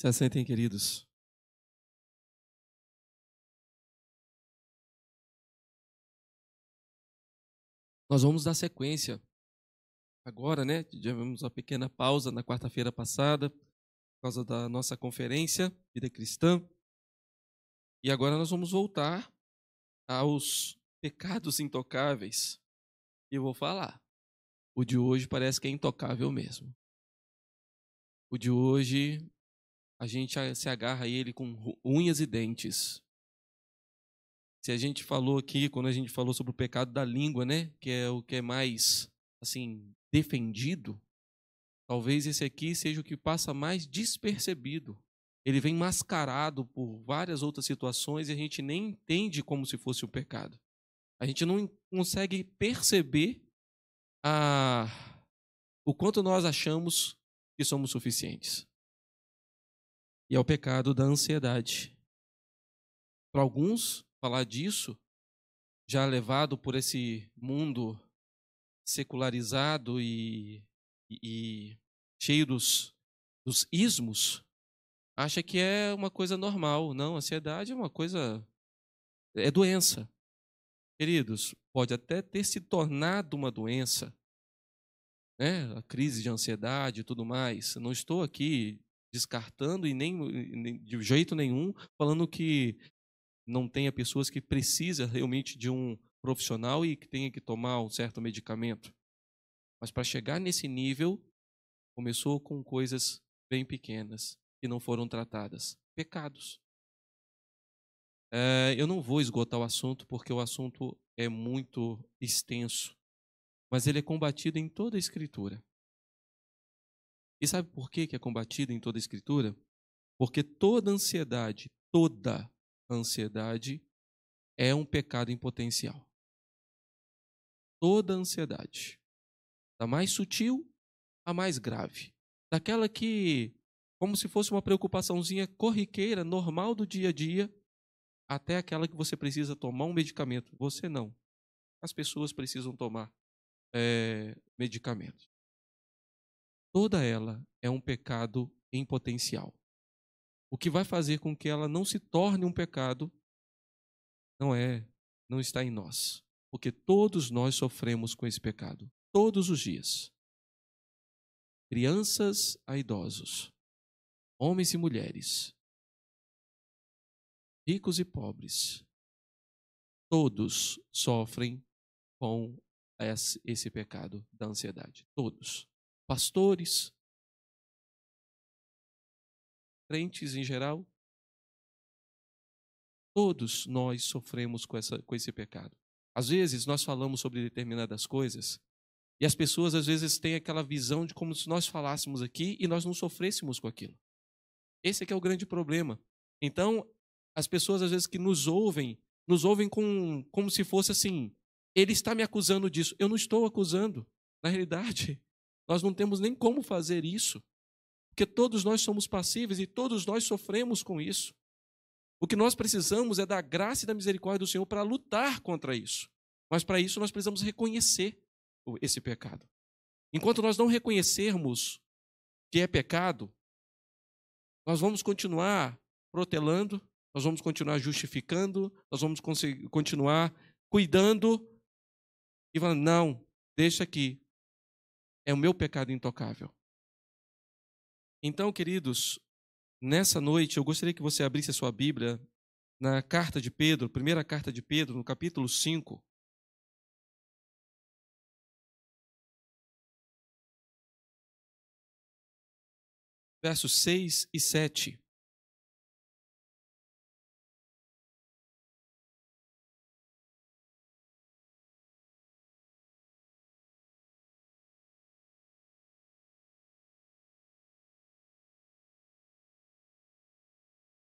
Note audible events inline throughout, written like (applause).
Se assentem, queridos. Nós vamos dar sequência agora, né? Tivemos uma pequena pausa na quarta-feira passada, por causa da nossa conferência Vida Cristã. E agora nós vamos voltar aos pecados intocáveis. E eu vou falar. O de hoje parece que é intocável mesmo. O de hoje a gente se agarra a ele com unhas e dentes. Se a gente falou aqui, quando a gente falou sobre o pecado da língua, né, que é o que é mais assim defendido, talvez esse aqui seja o que passa mais despercebido. Ele vem mascarado por várias outras situações e a gente nem entende como se fosse o um pecado. A gente não consegue perceber a o quanto nós achamos que somos suficientes e ao pecado da ansiedade. Para alguns, falar disso, já é levado por esse mundo secularizado e, e, e cheio dos, dos ismos, acha que é uma coisa normal. Não, ansiedade é uma coisa. é doença. Queridos, pode até ter se tornado uma doença, né? a crise de ansiedade e tudo mais. Não estou aqui descartando e nem de jeito nenhum falando que não tenha pessoas que precisa realmente de um profissional e que tenha que tomar um certo medicamento. Mas para chegar nesse nível, começou com coisas bem pequenas que não foram tratadas, pecados. É, eu não vou esgotar o assunto porque o assunto é muito extenso, mas ele é combatido em toda a Escritura. E sabe por que é combatida em toda a Escritura? Porque toda ansiedade, toda ansiedade é um pecado em potencial. Toda ansiedade. Da mais sutil à mais grave. Daquela que, como se fosse uma preocupaçãozinha corriqueira, normal do dia a dia, até aquela que você precisa tomar um medicamento. Você não. As pessoas precisam tomar é, medicamento toda ela é um pecado em potencial. O que vai fazer com que ela não se torne um pecado não é, não está em nós, porque todos nós sofremos com esse pecado todos os dias. Crianças a idosos, homens e mulheres, ricos e pobres, todos sofrem com esse pecado da ansiedade. Todos pastores, crentes em geral. Todos nós sofremos com, essa, com esse pecado. Às vezes nós falamos sobre determinadas coisas e as pessoas às vezes têm aquela visão de como se nós falássemos aqui e nós não sofrêssemos com aquilo. Esse é que é o grande problema. Então, as pessoas às vezes que nos ouvem, nos ouvem com, como se fosse assim: ele está me acusando disso. Eu não estou acusando. Na realidade, nós não temos nem como fazer isso, porque todos nós somos passíveis e todos nós sofremos com isso. O que nós precisamos é da graça e da misericórdia do Senhor para lutar contra isso. Mas para isso nós precisamos reconhecer esse pecado. Enquanto nós não reconhecermos que é pecado, nós vamos continuar protelando, nós vamos continuar justificando, nós vamos continuar cuidando e falando: não, deixa aqui, é o meu pecado intocável. Então, queridos, nessa noite eu gostaria que você abrisse a sua Bíblia na carta de Pedro, primeira carta de Pedro, no capítulo 5. Versos 6 e 7.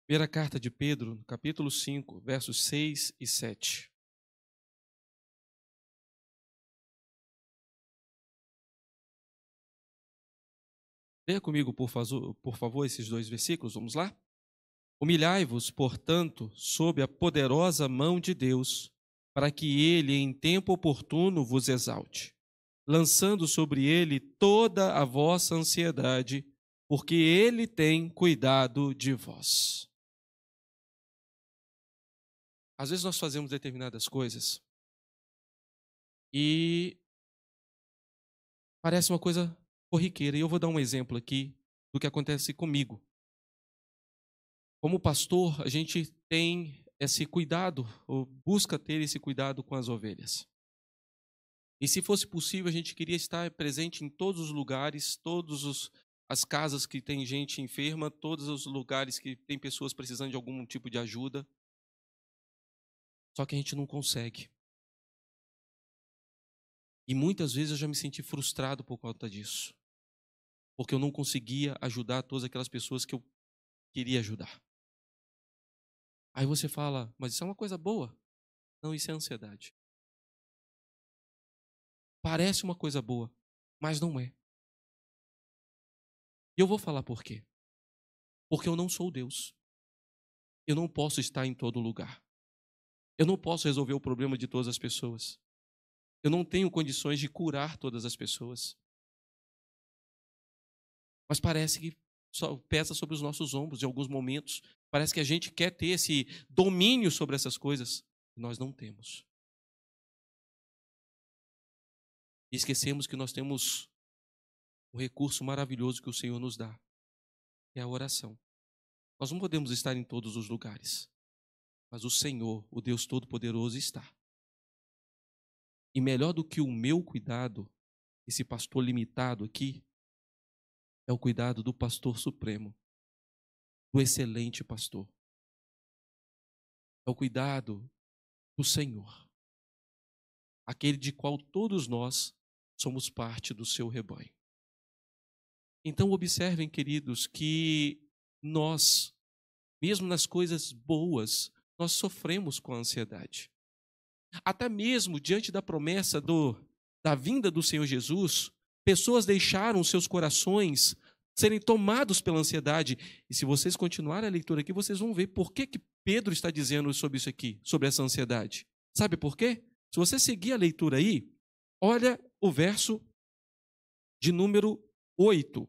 Primeira carta de Pedro, capítulo 5, versos 6 e 7. Leia comigo, por, por favor, esses dois versículos. Vamos lá? Humilhai-vos, portanto, sob a poderosa mão de Deus, para que ele, em tempo oportuno, vos exalte, lançando sobre ele toda a vossa ansiedade, porque ele tem cuidado de vós. Às vezes nós fazemos determinadas coisas e parece uma coisa corriqueira. E eu vou dar um exemplo aqui do que acontece comigo. Como pastor, a gente tem esse cuidado, ou busca ter esse cuidado com as ovelhas. E se fosse possível, a gente queria estar presente em todos os lugares, todas as casas que tem gente enferma, todos os lugares que tem pessoas precisando de algum tipo de ajuda. Só que a gente não consegue. E muitas vezes eu já me senti frustrado por conta disso. Porque eu não conseguia ajudar todas aquelas pessoas que eu queria ajudar. Aí você fala, mas isso é uma coisa boa. Não, isso é ansiedade. Parece uma coisa boa, mas não é. E eu vou falar por quê. Porque eu não sou Deus. Eu não posso estar em todo lugar. Eu não posso resolver o problema de todas as pessoas. Eu não tenho condições de curar todas as pessoas. Mas parece que pesa sobre os nossos ombros em alguns momentos. Parece que a gente quer ter esse domínio sobre essas coisas nós não temos. E esquecemos que nós temos um recurso maravilhoso que o Senhor nos dá, é a oração. Nós não podemos estar em todos os lugares mas o Senhor, o Deus Todo-Poderoso, está. E melhor do que o meu cuidado, esse pastor limitado aqui, é o cuidado do pastor supremo, do excelente pastor. É o cuidado do Senhor, aquele de qual todos nós somos parte do seu rebanho. Então, observem, queridos, que nós, mesmo nas coisas boas, nós sofremos com a ansiedade. Até mesmo diante da promessa do, da vinda do Senhor Jesus, pessoas deixaram seus corações serem tomados pela ansiedade. E se vocês continuarem a leitura aqui, vocês vão ver por que, que Pedro está dizendo sobre isso aqui, sobre essa ansiedade. Sabe por quê? Se você seguir a leitura aí, olha o verso de número 8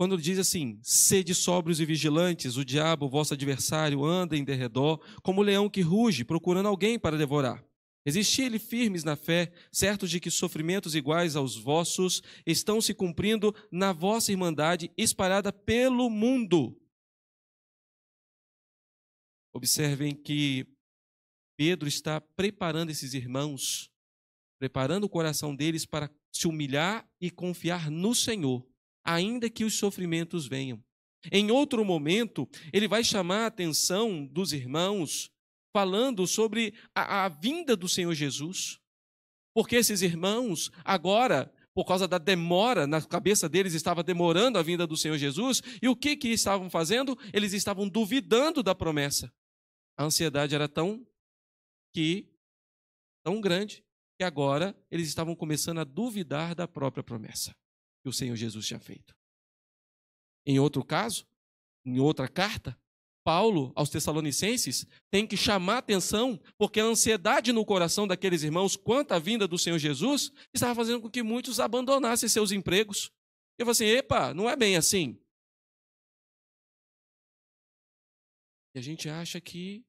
quando diz assim: sede sóbrios e vigilantes, o diabo, vosso adversário, anda em derredor, como o leão que ruge, procurando alguém para devorar. Existia ele firmes na fé, certos de que sofrimentos iguais aos vossos estão se cumprindo na vossa irmandade espalhada pelo mundo. Observem que Pedro está preparando esses irmãos, preparando o coração deles para se humilhar e confiar no Senhor ainda que os sofrimentos venham. Em outro momento, ele vai chamar a atenção dos irmãos, falando sobre a, a vinda do Senhor Jesus. Porque esses irmãos, agora, por causa da demora, na cabeça deles estava demorando a vinda do Senhor Jesus, e o que, que estavam fazendo? Eles estavam duvidando da promessa. A ansiedade era tão que tão grande que agora eles estavam começando a duvidar da própria promessa que o Senhor Jesus tinha feito. Em outro caso, em outra carta, Paulo aos Tessalonicenses tem que chamar atenção, porque a ansiedade no coração daqueles irmãos quanto à vinda do Senhor Jesus estava fazendo com que muitos abandonassem seus empregos. E eu falei assim: epa, não é bem assim. E a gente acha que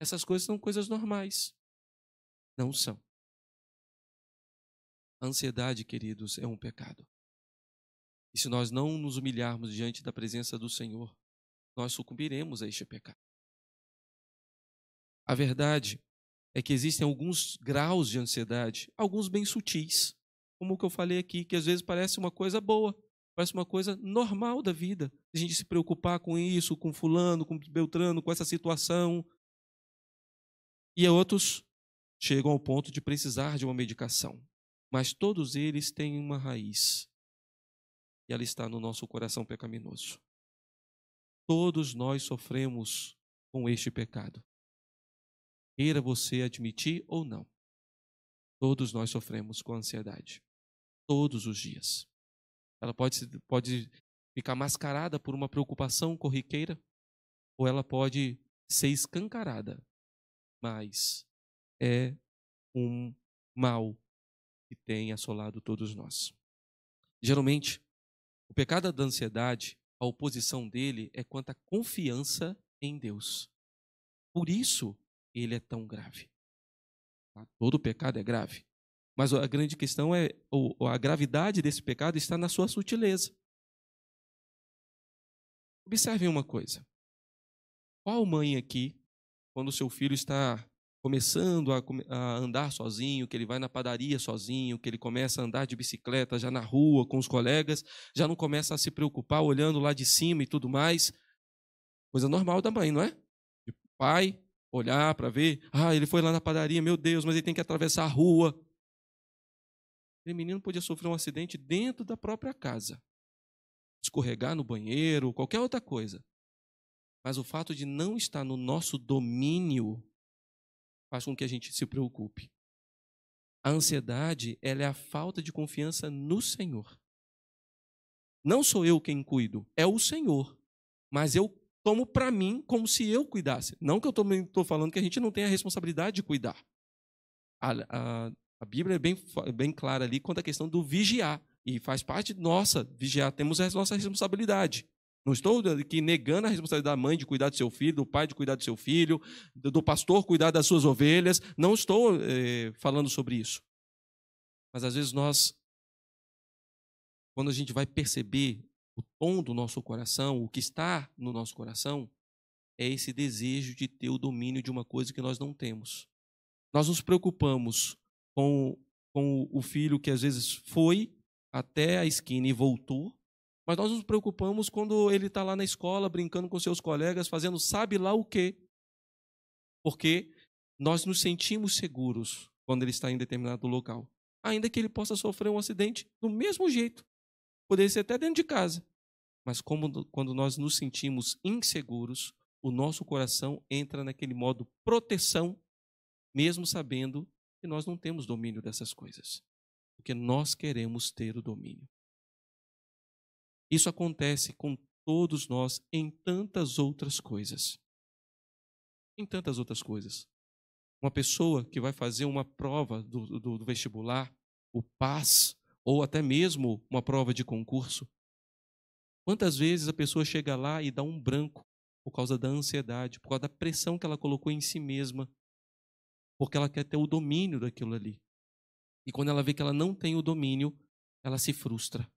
essas coisas são coisas normais. Não são. A ansiedade, queridos, é um pecado. E se nós não nos humilharmos diante da presença do Senhor, nós sucumbiremos a este pecado. A verdade é que existem alguns graus de ansiedade, alguns bem sutis, como o que eu falei aqui, que às vezes parece uma coisa boa, parece uma coisa normal da vida. A gente se preocupar com isso, com fulano, com Beltrano, com essa situação. E outros chegam ao ponto de precisar de uma medicação. Mas todos eles têm uma raiz e ela está no nosso coração pecaminoso. Todos nós sofremos com este pecado. Queira você admitir ou não, todos nós sofremos com ansiedade. Todos os dias. Ela pode, pode ficar mascarada por uma preocupação corriqueira, ou ela pode ser escancarada, mas é um mal que tem assolado todos nós. Geralmente, o pecado da ansiedade, a oposição dele é quanto à confiança em Deus. Por isso ele é tão grave. Tá? Todo pecado é grave. Mas a grande questão é a gravidade desse pecado está na sua sutileza. Observem uma coisa. Qual mãe aqui, quando seu filho está começando a, a, andar sozinho, que ele vai na padaria sozinho, que ele começa a andar de bicicleta já na rua com os colegas, já não começa a se preocupar olhando lá de cima e tudo mais. Coisa normal da mãe, não é? De pai olhar para ver, ah, ele foi lá na padaria, meu Deus, mas ele tem que atravessar a rua. Aquele menino podia sofrer um acidente dentro da própria casa. Escorregar no banheiro, qualquer outra coisa. Mas o fato de não estar no nosso domínio faz com que a gente se preocupe. A ansiedade, ela é a falta de confiança no Senhor. Não sou eu quem cuido, é o Senhor. Mas eu tomo para mim como se eu cuidasse. Não que eu estou falando que a gente não tem a responsabilidade de cuidar. A, a, a Bíblia é bem, é bem clara ali quanto à questão do vigiar. E faz parte nossa vigiar, temos a nossa responsabilidade. Não estou aqui negando a responsabilidade da mãe de cuidar do seu filho, do pai de cuidar do seu filho, do pastor cuidar das suas ovelhas. Não estou eh, falando sobre isso. Mas às vezes nós, quando a gente vai perceber o tom do nosso coração, o que está no nosso coração, é esse desejo de ter o domínio de uma coisa que nós não temos. Nós nos preocupamos com, com o filho que às vezes foi até a esquina e voltou mas nós nos preocupamos quando ele está lá na escola, brincando com seus colegas, fazendo sabe lá o quê. Porque nós nos sentimos seguros quando ele está em determinado local. Ainda que ele possa sofrer um acidente do mesmo jeito. Poderia ser até dentro de casa. Mas como, quando nós nos sentimos inseguros, o nosso coração entra naquele modo proteção, mesmo sabendo que nós não temos domínio dessas coisas. Porque nós queremos ter o domínio. Isso acontece com todos nós em tantas outras coisas. Em tantas outras coisas. Uma pessoa que vai fazer uma prova do, do, do vestibular, o PAS, ou até mesmo uma prova de concurso. Quantas vezes a pessoa chega lá e dá um branco por causa da ansiedade, por causa da pressão que ela colocou em si mesma, porque ela quer ter o domínio daquilo ali. E quando ela vê que ela não tem o domínio, ela se frustra.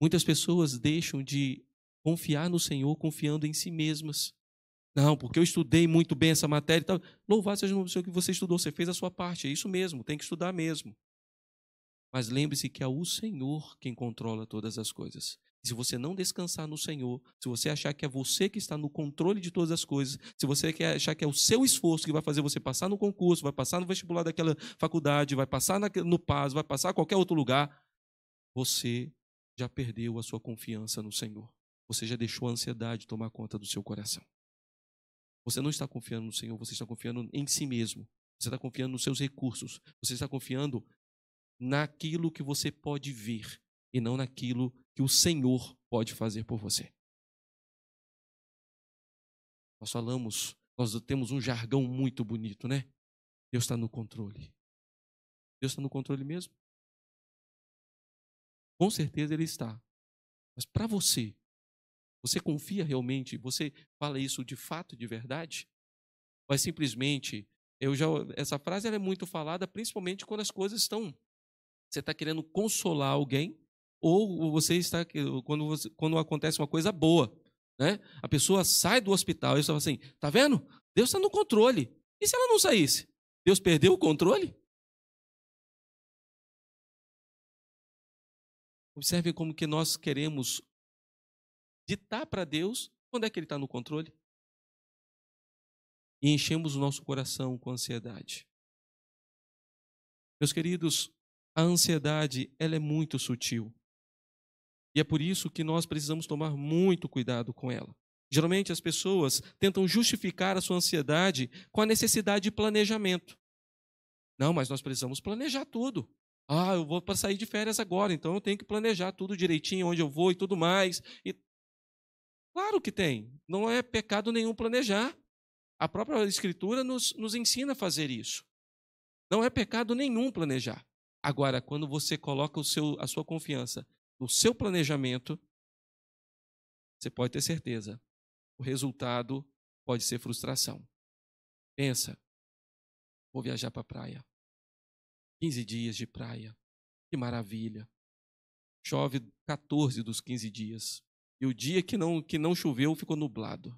Muitas pessoas deixam de confiar no Senhor confiando em si mesmas. Não, porque eu estudei muito bem essa matéria e tal. Louvado seja o Senhor que você estudou, você fez a sua parte, é isso mesmo, tem que estudar mesmo. Mas lembre-se que é o Senhor quem controla todas as coisas. E se você não descansar no Senhor, se você achar que é você que está no controle de todas as coisas, se você quer achar que é o seu esforço que vai fazer você passar no concurso, vai passar no vestibular daquela faculdade, vai passar no PAS, vai passar a qualquer outro lugar, você já perdeu a sua confiança no Senhor. Você já deixou a ansiedade tomar conta do seu coração. Você não está confiando no Senhor, você está confiando em si mesmo. Você está confiando nos seus recursos. Você está confiando naquilo que você pode ver e não naquilo que o Senhor pode fazer por você. Nós falamos, nós temos um jargão muito bonito, né? Deus está no controle. Deus está no controle mesmo? Com certeza ele está. Mas para você, você confia realmente? Você fala isso de fato, de verdade? Mas é simplesmente, eu já essa frase é muito falada, principalmente quando as coisas estão. Você está querendo consolar alguém ou você está quando você, quando acontece uma coisa boa, né? A pessoa sai do hospital e fala assim, tá vendo? Deus está no controle. E se ela não saísse? Deus perdeu o controle? observem como que nós queremos ditar para Deus quando é que Ele está no controle. E enchemos o nosso coração com ansiedade. Meus queridos, a ansiedade ela é muito sutil. E é por isso que nós precisamos tomar muito cuidado com ela. Geralmente as pessoas tentam justificar a sua ansiedade com a necessidade de planejamento. Não, mas nós precisamos planejar tudo. Ah, eu vou para sair de férias agora, então eu tenho que planejar tudo direitinho, onde eu vou e tudo mais. E... Claro que tem. Não é pecado nenhum planejar. A própria Escritura nos, nos ensina a fazer isso. Não é pecado nenhum planejar. Agora, quando você coloca seu, a sua confiança no seu planejamento, você pode ter certeza. O resultado pode ser frustração. Pensa, vou viajar para a praia. 15 dias de praia. Que maravilha. Chove 14 dos 15 dias. E o dia que não, que não choveu ficou nublado.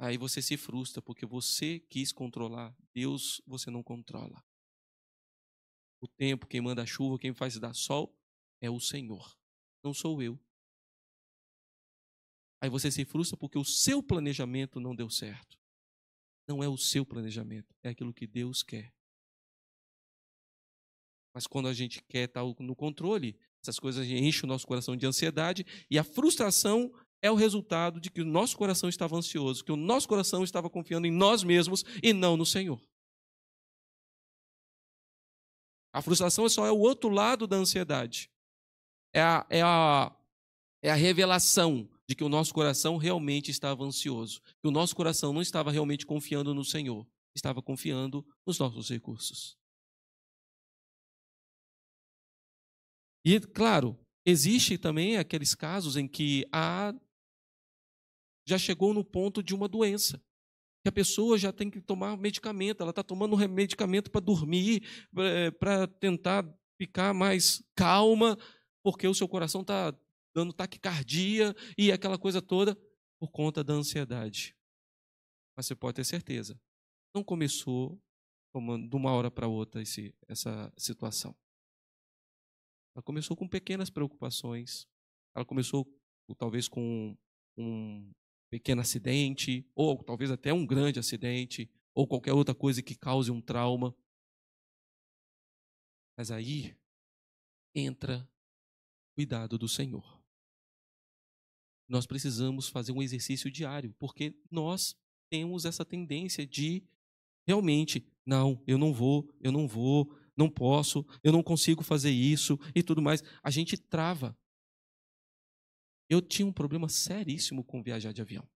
Aí você se frustra porque você quis controlar. Deus você não controla. O tempo, quem manda chuva, quem faz dar sol é o Senhor. Não sou eu. Aí você se frustra porque o seu planejamento não deu certo. Não é o seu planejamento, é aquilo que Deus quer. Mas quando a gente quer estar tá no controle, essas coisas enchem o nosso coração de ansiedade e a frustração é o resultado de que o nosso coração estava ansioso, que o nosso coração estava confiando em nós mesmos e não no Senhor. A frustração é só é o outro lado da ansiedade. É a, é a, é a revelação de que o nosso coração realmente estava ansioso, que o nosso coração não estava realmente confiando no Senhor, estava confiando nos nossos recursos. E, claro, existe também aqueles casos em que a já chegou no ponto de uma doença. Que a pessoa já tem que tomar medicamento, ela está tomando um medicamento para dormir, para eh, tentar ficar mais calma, porque o seu coração está dando taquicardia e aquela coisa toda por conta da ansiedade. Mas você pode ter certeza, não começou tomando de uma hora para outra esse, essa situação. Ela começou com pequenas preocupações. Ela começou talvez com um pequeno acidente, ou talvez até um grande acidente, ou qualquer outra coisa que cause um trauma. Mas aí entra cuidado do Senhor. Nós precisamos fazer um exercício diário, porque nós temos essa tendência de realmente, não, eu não vou, eu não vou, não posso, eu não consigo fazer isso e tudo mais. A gente trava. Eu tinha um problema seríssimo com viajar de avião.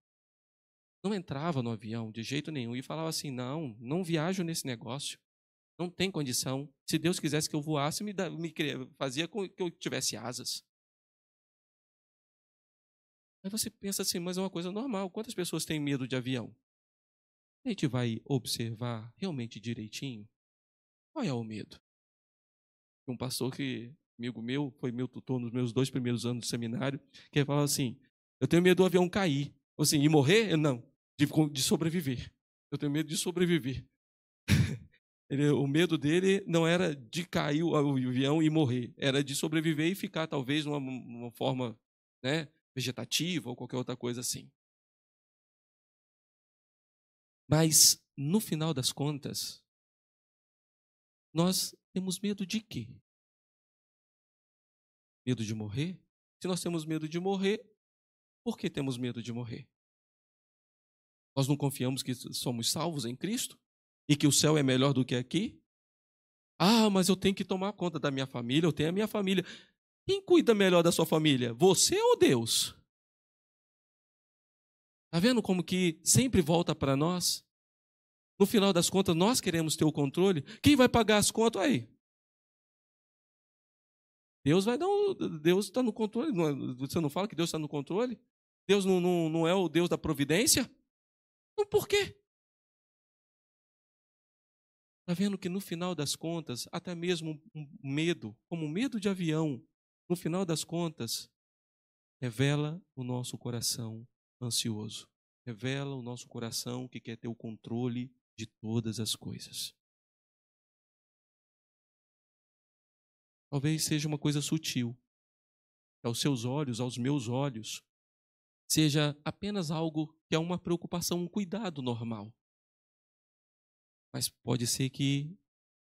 Não entrava no avião de jeito nenhum e falava assim: não, não viajo nesse negócio. Não tem condição. Se Deus quisesse que eu voasse, me, me fazia com que eu tivesse asas. Aí você pensa assim, mas é uma coisa normal. Quantas pessoas têm medo de avião? A gente vai observar realmente direitinho. Qual é o medo? Um pastor que, amigo meu, foi meu tutor nos meus dois primeiros anos de seminário, que falava assim: eu tenho medo do avião cair. Ou assim, e morrer? Eu, não, de, de sobreviver. Eu tenho medo de sobreviver. (laughs) Ele, o medo dele não era de cair o avião e morrer, era de sobreviver e ficar, talvez, numa, numa forma né, vegetativa ou qualquer outra coisa assim. Mas, no final das contas, nós temos medo de quê? Medo de morrer? Se nós temos medo de morrer, por que temos medo de morrer? Nós não confiamos que somos salvos em Cristo e que o céu é melhor do que aqui? Ah, mas eu tenho que tomar conta da minha família, eu tenho a minha família. Quem cuida melhor da sua família? Você ou Deus? Tá vendo como que sempre volta para nós? No final das contas, nós queremos ter o controle. Quem vai pagar as contas? Aí. Deus vai dar um, Deus está no controle. É, você não fala que Deus está no controle? Deus não, não, não é o Deus da providência? Então por quê? Está vendo que no final das contas, até mesmo um medo, como um medo de avião, no final das contas, revela o nosso coração ansioso, revela o nosso coração que quer ter o controle de todas as coisas. Talvez seja uma coisa sutil. Aos seus olhos, aos meus olhos, seja apenas algo que é uma preocupação, um cuidado normal. Mas pode ser que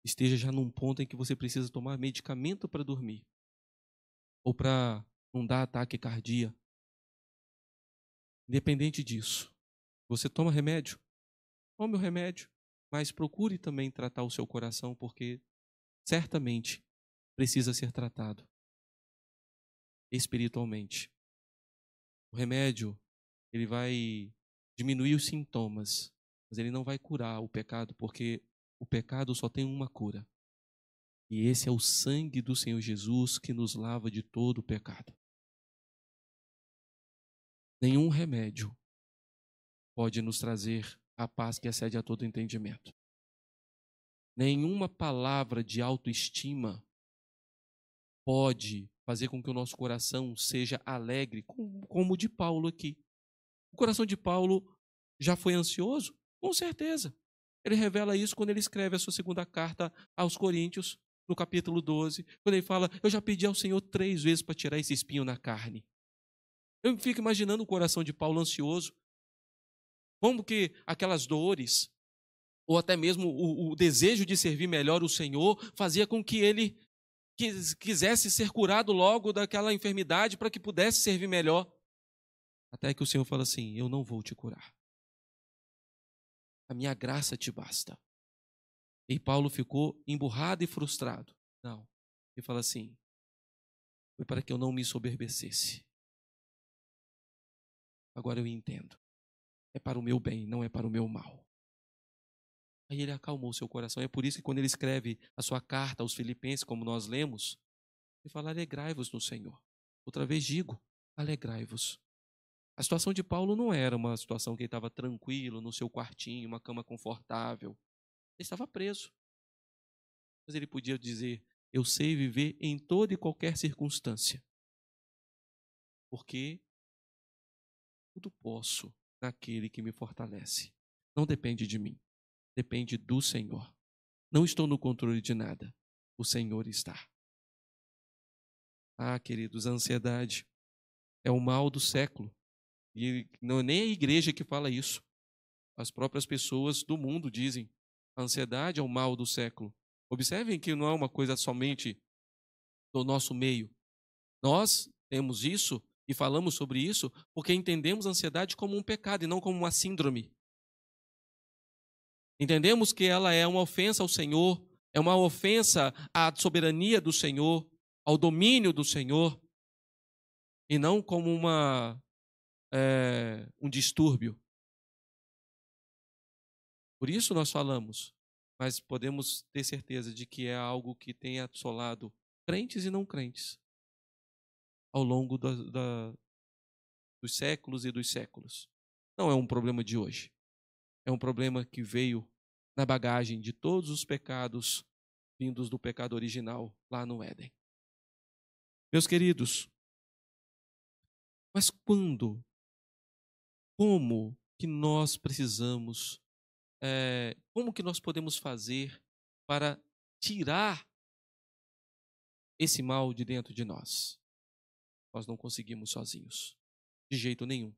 esteja já num ponto em que você precisa tomar medicamento para dormir ou para não dar ataque cardíaco. Independente disso, você toma remédio? Tome o remédio, mas procure também tratar o seu coração, porque certamente precisa ser tratado espiritualmente. O remédio, ele vai diminuir os sintomas, mas ele não vai curar o pecado, porque o pecado só tem uma cura. E esse é o sangue do Senhor Jesus que nos lava de todo o pecado. Nenhum remédio pode nos trazer a paz que excede a todo entendimento. Nenhuma palavra de autoestima pode fazer com que o nosso coração seja alegre, como o de Paulo aqui. O coração de Paulo já foi ansioso? Com certeza. Ele revela isso quando ele escreve a sua segunda carta aos Coríntios, no capítulo 12, quando ele fala: Eu já pedi ao Senhor três vezes para tirar esse espinho na carne. Eu fico imaginando o coração de Paulo ansioso, como que aquelas dores, ou até mesmo o, o desejo de servir melhor o Senhor, fazia com que ele quisesse ser curado logo daquela enfermidade para que pudesse servir melhor. Até que o Senhor fala assim: Eu não vou te curar. A minha graça te basta. E Paulo ficou emburrado e frustrado. Não. Ele fala assim: Foi para que eu não me soberbecesse. Agora eu entendo é para o meu bem, não é para o meu mal. Aí ele acalmou seu coração. É por isso que quando ele escreve a sua carta aos Filipenses, como nós lemos, ele fala: alegrai-vos no Senhor. Outra vez digo: alegrai-vos. A situação de Paulo não era uma situação que ele estava tranquilo no seu quartinho, uma cama confortável. Ele estava preso. Mas ele podia dizer: Eu sei viver em toda e qualquer circunstância. Porque tudo posso naquele que me fortalece. Não depende de mim, depende do Senhor. Não estou no controle de nada, o Senhor está. Ah, queridos, a ansiedade é o mal do século. E não é nem a igreja que fala isso. As próprias pessoas do mundo dizem: a ansiedade é o mal do século. Observem que não é uma coisa somente do nosso meio. Nós temos isso e falamos sobre isso porque entendemos a ansiedade como um pecado e não como uma síndrome. Entendemos que ela é uma ofensa ao Senhor, é uma ofensa à soberania do Senhor, ao domínio do Senhor, e não como uma, é, um distúrbio. Por isso nós falamos, mas podemos ter certeza de que é algo que tem assolado crentes e não crentes ao longo da, da, dos séculos e dos séculos. Não é um problema de hoje. É um problema que veio na bagagem de todos os pecados vindos do pecado original lá no Éden. Meus queridos, mas quando, como que nós precisamos, é, como que nós podemos fazer para tirar esse mal de dentro de nós? nós não conseguimos sozinhos. De jeito nenhum.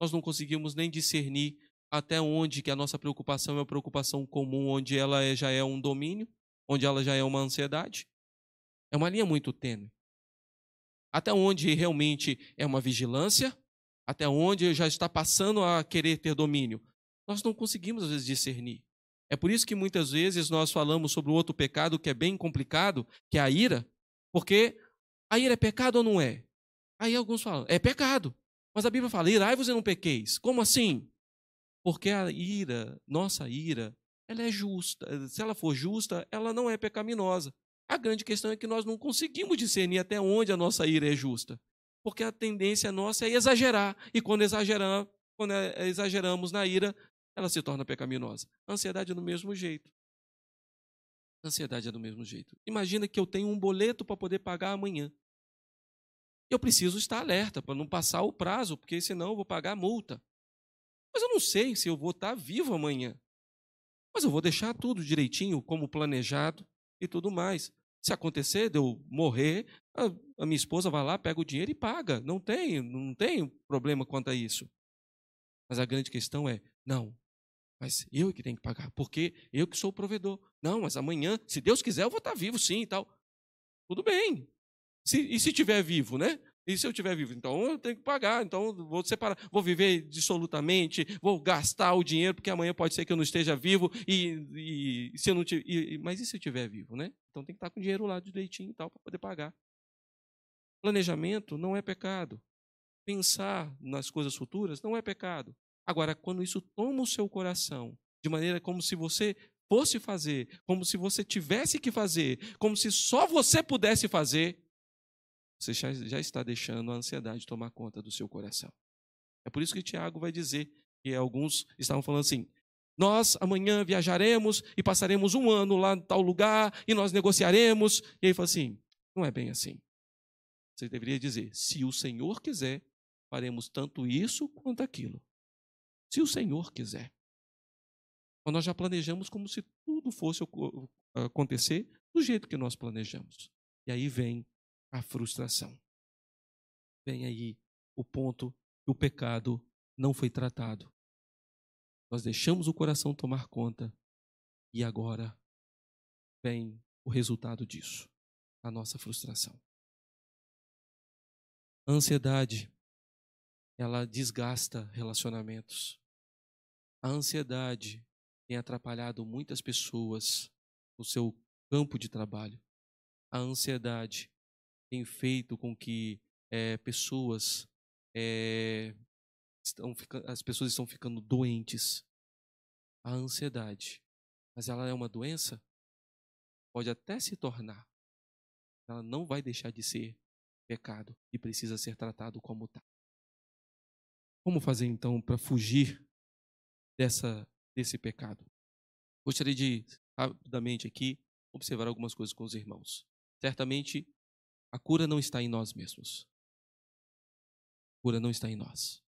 Nós não conseguimos nem discernir até onde que a nossa preocupação é uma preocupação comum, onde ela é, já é um domínio, onde ela já é uma ansiedade. É uma linha muito tênue. Até onde realmente é uma vigilância, até onde já está passando a querer ter domínio. Nós não conseguimos, às vezes, discernir. É por isso que muitas vezes nós falamos sobre o outro pecado que é bem complicado, que é a ira, porque a ira é pecado ou não é? Aí alguns falam, é pecado. Mas a Bíblia fala, irai-vos e não pequeis. Como assim? Porque a ira, nossa ira, ela é justa. Se ela for justa, ela não é pecaminosa. A grande questão é que nós não conseguimos discernir até onde a nossa ira é justa. Porque a tendência nossa é exagerar. E quando, quando eh, exageramos na ira, ela se torna pecaminosa. A ansiedade é do mesmo jeito. A ansiedade é do mesmo jeito. Imagina que eu tenho um boleto para poder pagar amanhã eu preciso estar alerta para não passar o prazo, porque senão eu vou pagar a multa. Mas eu não sei se eu vou estar vivo amanhã. Mas eu vou deixar tudo direitinho, como planejado e tudo mais. Se acontecer de eu morrer, a, minha esposa vai lá, pega o dinheiro e paga. Não tem, não tem problema quanto a isso. Mas a grande questão é, não, mas eu é que tenho que pagar, porque eu que sou o provedor. Não, mas amanhã, se Deus quiser, eu vou estar vivo sim e tal. Tudo bem, se, e se tiver vivo, né? E se eu tiver vivo, então eu tenho que pagar, então vou separar, vou viver dissolutamente, vou gastar o dinheiro, porque amanhã pode ser que eu não esteja vivo, e, e se eu não tiver, e, mas e se eu estiver vivo, né? Então tem que estar com o dinheiro lá direitinho e tal, para poder pagar. Planejamento não é pecado. Pensar nas coisas futuras não é pecado. Agora, quando isso toma o seu coração, de maneira como se você fosse fazer, como se você tivesse que fazer, como se só você pudesse fazer, você já está deixando a ansiedade tomar conta do seu coração. É por isso que Tiago vai dizer que alguns estavam falando assim: nós amanhã viajaremos e passaremos um ano lá em tal lugar e nós negociaremos. E aí fala assim: não é bem assim. Você deveria dizer: se o Senhor quiser, faremos tanto isso quanto aquilo. Se o Senhor quiser. Mas nós já planejamos como se tudo fosse acontecer do jeito que nós planejamos. E aí vem a frustração. Vem aí o ponto que o pecado não foi tratado. Nós deixamos o coração tomar conta e agora vem o resultado disso, a nossa frustração. A ansiedade, ela desgasta relacionamentos. A ansiedade tem atrapalhado muitas pessoas no seu campo de trabalho. A ansiedade tem feito com que é, pessoas é, estão ficando, as pessoas estão ficando doentes. A ansiedade, mas ela é uma doença? Pode até se tornar. Ela não vai deixar de ser pecado e precisa ser tratado como tal. Como fazer então para fugir dessa desse pecado? Gostaria de rapidamente aqui observar algumas coisas com os irmãos. Certamente a cura não está em nós mesmos. A cura não está em nós.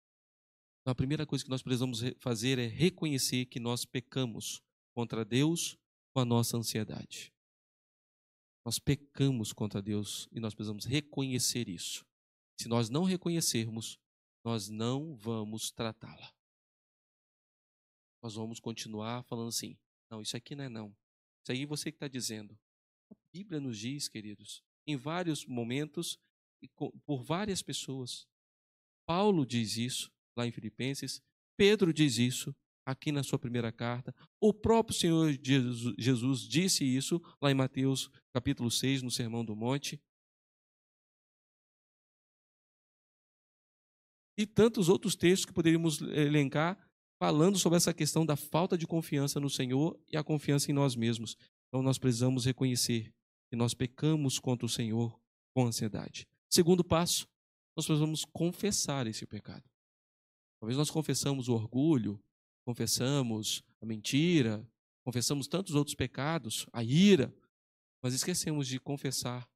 Então, a primeira coisa que nós precisamos fazer é reconhecer que nós pecamos contra Deus com a nossa ansiedade. Nós pecamos contra Deus e nós precisamos reconhecer isso. Se nós não reconhecermos, nós não vamos tratá-la. Nós vamos continuar falando assim: não, isso aqui não é não. Isso aí você que está dizendo. A Bíblia nos diz, queridos, em vários momentos e por várias pessoas. Paulo diz isso lá em Filipenses, Pedro diz isso aqui na sua primeira carta, o próprio Senhor Jesus disse isso lá em Mateus capítulo 6, no Sermão do Monte. E tantos outros textos que poderíamos elencar falando sobre essa questão da falta de confiança no Senhor e a confiança em nós mesmos. Então nós precisamos reconhecer e nós pecamos contra o Senhor com ansiedade. Segundo passo, nós precisamos confessar esse pecado. Talvez nós confessamos o orgulho, confessamos a mentira, confessamos tantos outros pecados, a ira, mas esquecemos de confessar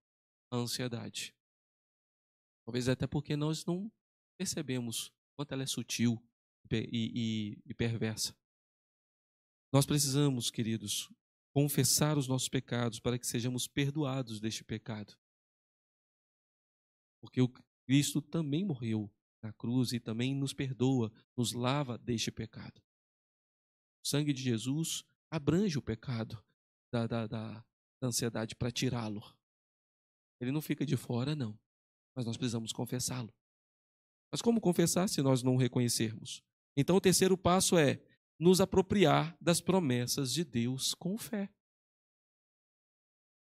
a ansiedade. Talvez até porque nós não percebemos quanto ela é sutil e, e, e perversa. Nós precisamos, queridos, confessar os nossos pecados para que sejamos perdoados deste pecado. Porque o Cristo também morreu na cruz e também nos perdoa, nos lava deste pecado. O sangue de Jesus abrange o pecado da, da, da, da ansiedade para tirá-lo. Ele não fica de fora, não. Mas nós precisamos confessá-lo. Mas como confessar se nós não o reconhecermos? Então o terceiro passo é nos apropriar das promessas de Deus com fé.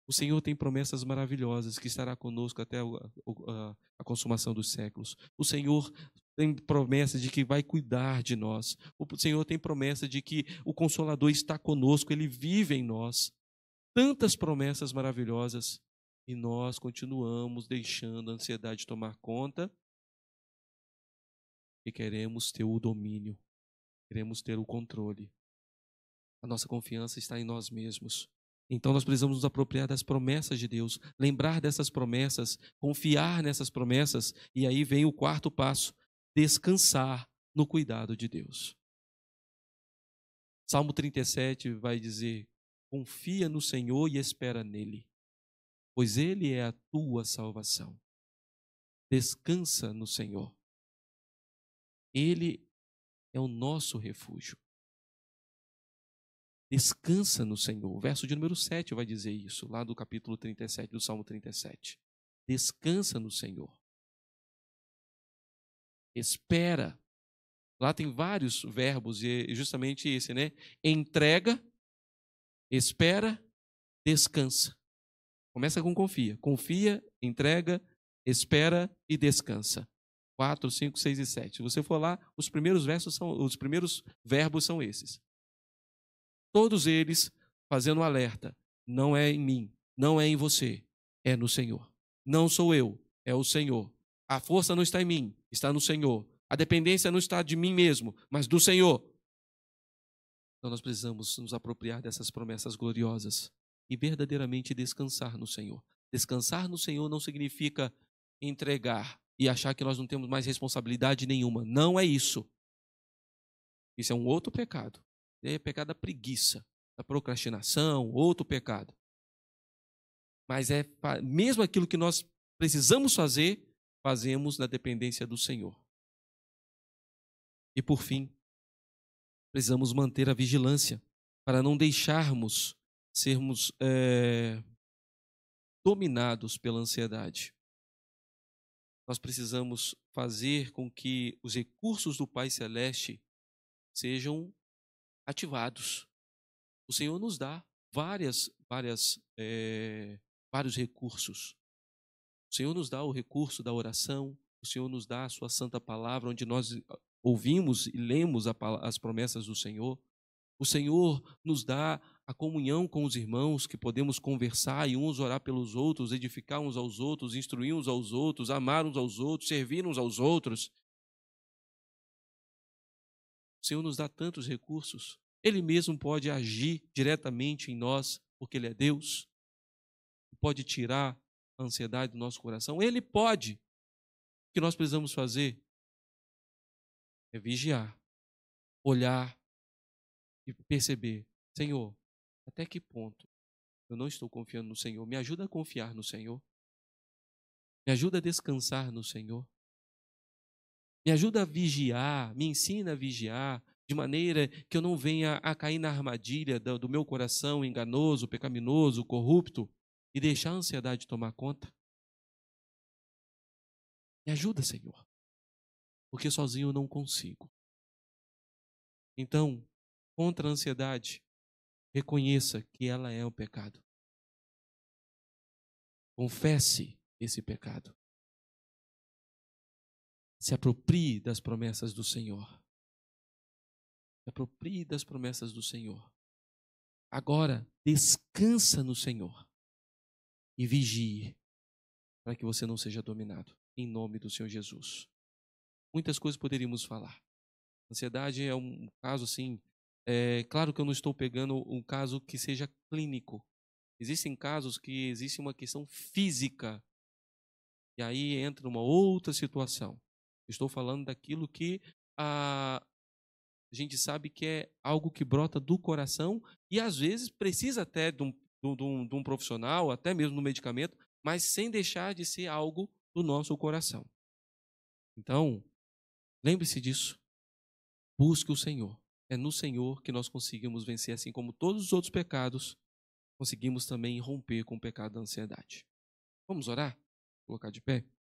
O Senhor tem promessas maravilhosas que estará conosco até a, a, a, consumação dos séculos. O Senhor tem promessa de que vai cuidar de nós. O Senhor tem promessa de que o Consolador está conosco, ele vive em nós. Tantas promessas maravilhosas e nós continuamos deixando a ansiedade tomar conta e queremos ter o domínio queremos ter o controle. A nossa confiança está em nós mesmos. Então nós precisamos nos apropriar das promessas de Deus, lembrar dessas promessas, confiar nessas promessas, e aí vem o quarto passo: descansar no cuidado de Deus. Salmo 37 vai dizer: Confia no Senhor e espera nele, pois ele é a tua salvação. Descansa no Senhor. Ele é o nosso refúgio. Descansa no Senhor. O verso de número 7 vai dizer isso, lá do capítulo 37, do Salmo 37. Descansa no Senhor. Espera. Lá tem vários verbos, e justamente esse, né? Entrega, espera, descansa. Começa com confia. Confia, entrega, espera e descansa. 4, 5, 6 e 7. Se você for lá, os primeiros versos são os primeiros verbos são esses. Todos eles fazendo um alerta: não é em mim, não é em você, é no Senhor. Não sou eu, é o Senhor. A força não está em mim, está no Senhor. A dependência não está de mim mesmo, mas do Senhor. Então nós precisamos nos apropriar dessas promessas gloriosas e verdadeiramente descansar no Senhor. Descansar no Senhor não significa entregar e achar que nós não temos mais responsabilidade nenhuma. Não é isso. Isso é um outro pecado. É o pecado da preguiça, da procrastinação, outro pecado. Mas é mesmo aquilo que nós precisamos fazer, fazemos na dependência do Senhor. E por fim, precisamos manter a vigilância para não deixarmos sermos é, dominados pela ansiedade nós precisamos fazer com que os recursos do Pai Celeste sejam ativados. O Senhor nos dá várias, várias, é, vários recursos. O Senhor nos dá o recurso da oração, o Senhor nos dá a sua santa palavra, onde nós ah, ouvimos e lemos as promessas do Senhor. O Senhor nos dá a comunhão com os irmãos, que podemos conversar e uns orar pelos outros, edificar uns aos outros, instruir uns aos outros, amar uns aos outros, servir uns aos outros. O Senhor nos dá tantos recursos. Ele mesmo pode agir diretamente em nós, porque Ele é Deus. Pode tirar a ansiedade do nosso coração. Ele pode. O que nós precisamos fazer é vigiar, olhar e perceber: Senhor, até que ponto eu não estou confiando no Senhor? Me ajuda a confiar no Senhor. Me ajuda a descansar no Senhor. Me ajuda a vigiar, me ensina a vigiar, de maneira que eu não venha a cair na armadilha do meu coração enganoso, pecaminoso, corrupto e deixar a ansiedade tomar conta. Me ajuda, Senhor, porque sozinho eu não consigo. Então, contra a ansiedade, Reconheça que ela é o pecado. Confesse esse pecado. Se aproprie das promessas do Senhor. Se aproprie das promessas do Senhor. Agora, descansa no Senhor e vigie para que você não seja dominado, em nome do Senhor Jesus. Muitas coisas poderíamos falar. Ansiedade é um caso assim é, claro que eu não estou pegando um caso que seja clínico. Existem casos que existe uma questão física. E aí entra uma outra situação. Estou falando daquilo que a gente sabe que é algo que brota do coração e às vezes precisa até de um, de um, de um profissional, até mesmo do medicamento, mas sem deixar de ser algo do nosso coração. Então, lembre-se disso. Busque o Senhor. É no Senhor que nós conseguimos vencer, assim como todos os outros pecados, conseguimos também romper com o pecado da ansiedade. Vamos orar? Vou colocar de pé.